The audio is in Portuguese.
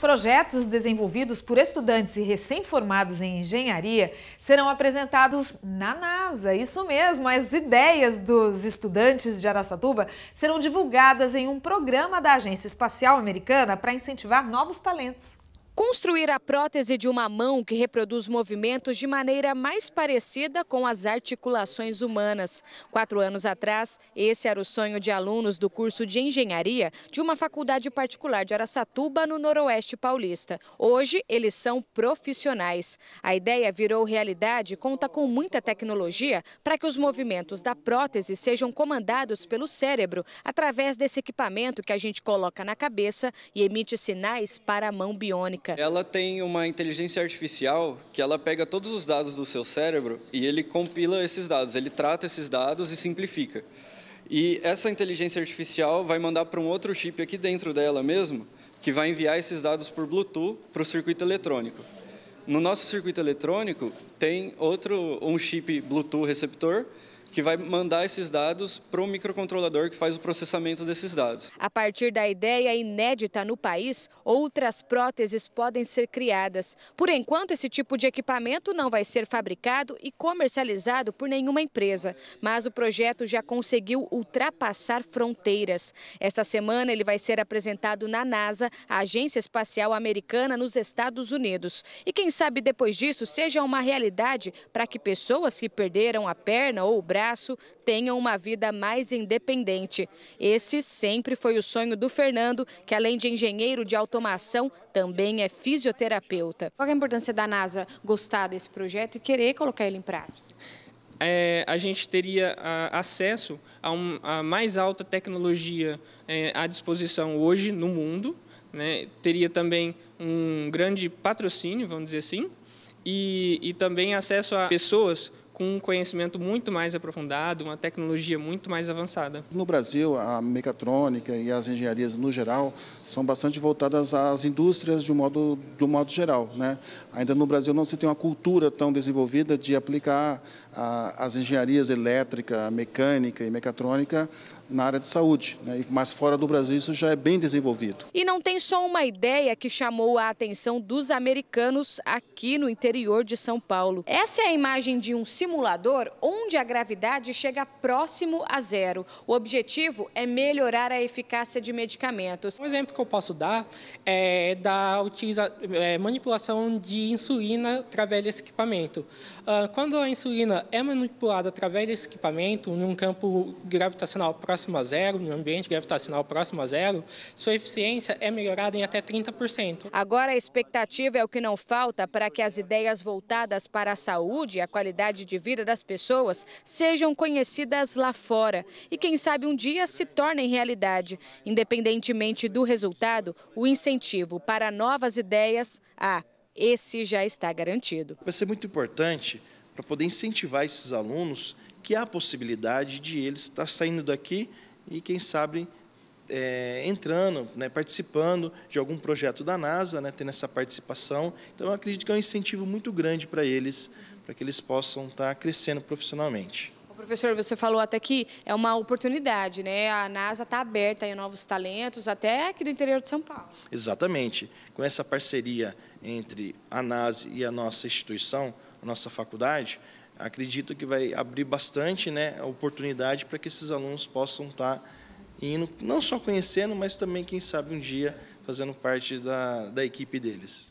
Projetos desenvolvidos por estudantes e recém-formados em engenharia serão apresentados na NASA. Isso mesmo, as ideias dos estudantes de Araçatuba serão divulgadas em um programa da Agência Espacial Americana para incentivar novos talentos. Construir a prótese de uma mão que reproduz movimentos de maneira mais parecida com as articulações humanas. Quatro anos atrás, esse era o sonho de alunos do curso de engenharia de uma faculdade particular de Araçatuba, no Noroeste Paulista. Hoje, eles são profissionais. A ideia virou realidade e conta com muita tecnologia para que os movimentos da prótese sejam comandados pelo cérebro através desse equipamento que a gente coloca na cabeça e emite sinais para a mão biônica. Ela tem uma inteligência artificial que ela pega todos os dados do seu cérebro e ele compila esses dados, ele trata esses dados e simplifica. E essa inteligência artificial vai mandar para um outro chip aqui dentro dela mesmo, que vai enviar esses dados por Bluetooth para o circuito eletrônico. No nosso circuito eletrônico tem outro um chip Bluetooth receptor que vai mandar esses dados para o microcontrolador que faz o processamento desses dados. A partir da ideia inédita no país, outras próteses podem ser criadas. Por enquanto, esse tipo de equipamento não vai ser fabricado e comercializado por nenhuma empresa, mas o projeto já conseguiu ultrapassar fronteiras. Esta semana ele vai ser apresentado na NASA, a Agência Espacial Americana nos Estados Unidos. E quem sabe depois disso seja uma realidade para que pessoas que perderam a perna ou o braço abraço, tenham uma vida mais independente. Esse sempre foi o sonho do Fernando, que além de engenheiro de automação, também é fisioterapeuta. Qual é a importância da NASA gostar desse projeto e querer colocar ele em prática? É, a gente teria a, acesso a, um, a, mais alta tecnologia é, à disposição hoje no mundo, né? teria também um grande patrocínio, vamos dizer assim, e, e também acesso a pessoas com um conhecimento muito mais aprofundado, uma tecnologia muito mais avançada. No Brasil, a mecatrônica e as engenharias no geral são bastante voltadas às indústrias de um modo, de um modo geral. Né? Ainda no Brasil não se tem uma cultura tão desenvolvida de aplicar a, as engenharias elétrica, mecânica e mecatrônica na área de saúde, né? mas fora do Brasil isso já é bem desenvolvido. E não tem só uma ideia que chamou a atenção dos americanos aqui no interior de São Paulo. Essa é a imagem de um simulador simulador onde a gravidade chega próximo a zero. O objetivo é melhorar a eficácia de medicamentos. Um exemplo que eu posso dar é da utiliza, é, manipulação de insulina através desse equipamento. Uh, quando a insulina é manipulada através desse equipamento, num campo gravitacional próximo a zero, num ambiente gravitacional próximo a zero, sua eficiência é melhorada em até 30%. Agora a expectativa é o que não falta para que as ideias voltadas para a saúde e a qualidade de vida das pessoas sejam conhecidas lá fora e quem sabe um dia se tornem realidade. Independentemente do resultado, o incentivo para novas ideias, ah, esse já está garantido. Vai ser muito importante para poder incentivar esses alunos que há a possibilidade de eles estar saindo daqui e, quem sabe, é, entrando, né, participando de algum projeto da NASA, né, tendo essa participação. Então, eu acredito que é um incentivo muito grande para eles, para que eles possam estar tá crescendo profissionalmente. Professor, você falou até que é uma oportunidade, né? A NASA está aberta a novos talentos, até aqui do interior de São Paulo. Exatamente. Com essa parceria entre a NASA e a nossa instituição, a nossa faculdade, acredito que vai abrir bastante né, a oportunidade para que esses alunos possam estar tá indo, não só conhecendo, mas também, quem sabe, um dia fazendo parte da, da equipe deles.